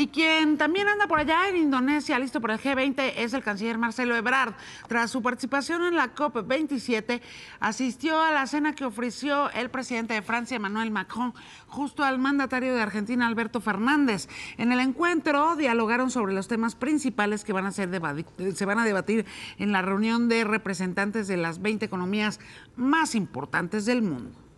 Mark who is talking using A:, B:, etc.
A: Y quien también anda por allá en Indonesia, listo por el G20, es el canciller Marcelo Ebrard. Tras su participación en la COP27, asistió a la cena que ofreció el presidente de Francia, Emmanuel Macron, justo al mandatario de Argentina, Alberto Fernández. En el encuentro dialogaron sobre los temas principales que van a ser se van a debatir en la reunión de representantes de las 20 economías más importantes del mundo.